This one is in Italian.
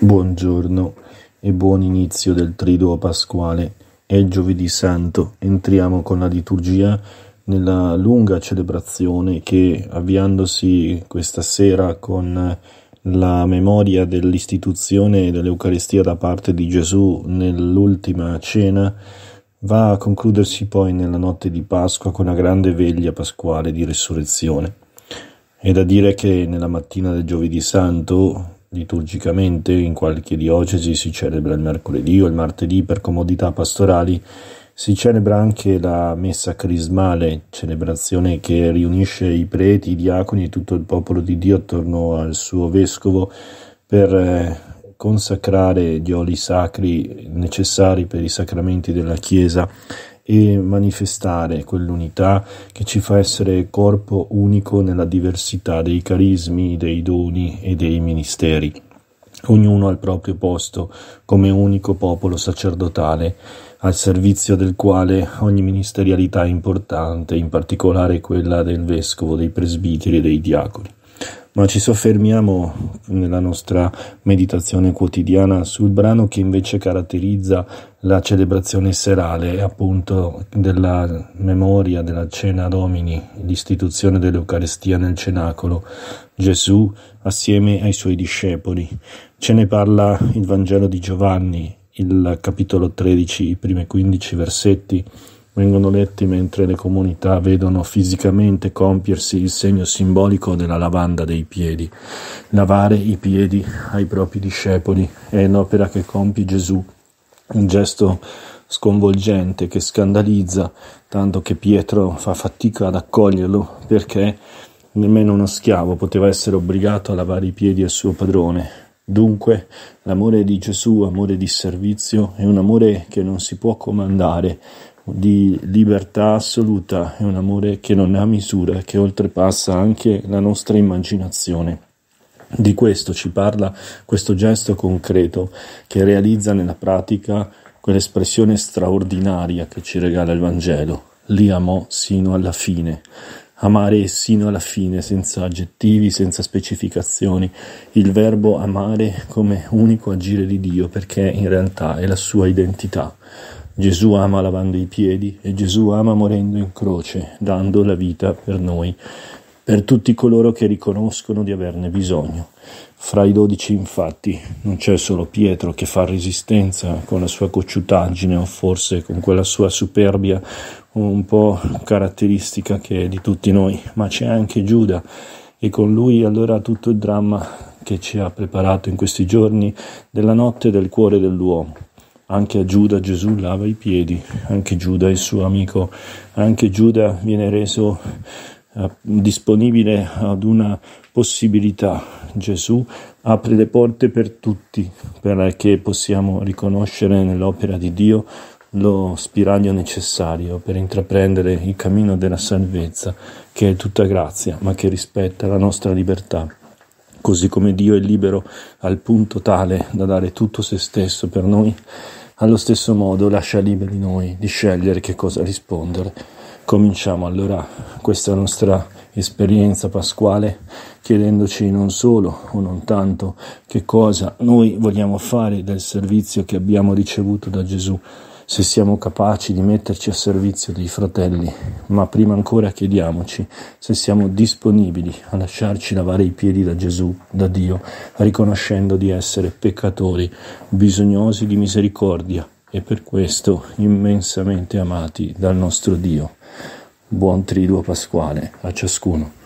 Buongiorno e buon inizio del Triduo Pasquale. È giovedì santo, entriamo con la liturgia nella lunga celebrazione che, avviandosi questa sera con la memoria dell'istituzione dell'Eucaristia da parte di Gesù nell'ultima cena, va a concludersi poi nella notte di Pasqua con la grande veglia pasquale di risurrezione. È da dire che nella mattina del giovedì santo Liturgicamente in qualche diocesi si celebra il mercoledì o il martedì per comodità pastorali, si celebra anche la messa crismale, celebrazione che riunisce i preti, i diaconi e tutto il popolo di Dio attorno al suo vescovo per eh, consacrare gli oli sacri necessari per i sacramenti della Chiesa e manifestare quell'unità che ci fa essere corpo unico nella diversità dei carismi, dei doni e dei ministeri, ognuno al proprio posto come unico popolo sacerdotale al servizio del quale ogni ministerialità è importante, in particolare quella del vescovo, dei presbiteri e dei diaconi ma ci soffermiamo nella nostra meditazione quotidiana sul brano che invece caratterizza la celebrazione serale appunto della memoria della cena domini, l'istituzione dell'Eucarestia nel cenacolo. Gesù assieme ai suoi discepoli. Ce ne parla il Vangelo di Giovanni, il capitolo 13, i primi 15 versetti vengono letti mentre le comunità vedono fisicamente compiersi il segno simbolico della lavanda dei piedi. Lavare i piedi ai propri discepoli è un'opera che compie Gesù, un gesto sconvolgente che scandalizza, tanto che Pietro fa fatica ad accoglierlo perché nemmeno uno schiavo poteva essere obbligato a lavare i piedi al suo padrone. Dunque, l'amore di Gesù, amore di servizio, è un amore che non si può comandare, di libertà assoluta, è un amore che non ha misura, che oltrepassa anche la nostra immaginazione. Di questo ci parla questo gesto concreto che realizza nella pratica quell'espressione straordinaria che ci regala il Vangelo. Li amò sino alla fine. Amare sino alla fine, senza aggettivi, senza specificazioni, il verbo amare come unico agire di Dio, perché in realtà è la sua identità. Gesù ama lavando i piedi e Gesù ama morendo in croce, dando la vita per noi, per tutti coloro che riconoscono di averne bisogno. Fra i dodici infatti non c'è solo Pietro che fa resistenza con la sua cocciutaggine o forse con quella sua superbia un po' caratteristica che è di tutti noi, ma c'è anche Giuda e con lui allora tutto il dramma che ci ha preparato in questi giorni della notte del cuore dell'uomo. Anche a Giuda Gesù lava i piedi, anche Giuda è il suo amico, anche Giuda viene reso eh, disponibile ad una possibilità. Gesù apre le porte per tutti perché possiamo riconoscere nell'opera di Dio lo spiraglio necessario per intraprendere il cammino della salvezza, che è tutta grazia, ma che rispetta la nostra libertà. Così come Dio è libero al punto tale da dare tutto se stesso per noi, allo stesso modo lascia liberi noi di scegliere che cosa rispondere. Cominciamo allora questa nostra esperienza pasquale chiedendoci non solo o non tanto che cosa noi vogliamo fare del servizio che abbiamo ricevuto da Gesù, se siamo capaci di metterci a servizio dei fratelli, ma prima ancora chiediamoci se siamo disponibili a lasciarci lavare i piedi da Gesù, da Dio, riconoscendo di essere peccatori, bisognosi di misericordia e per questo immensamente amati dal nostro Dio. Buon triduo pasquale a ciascuno.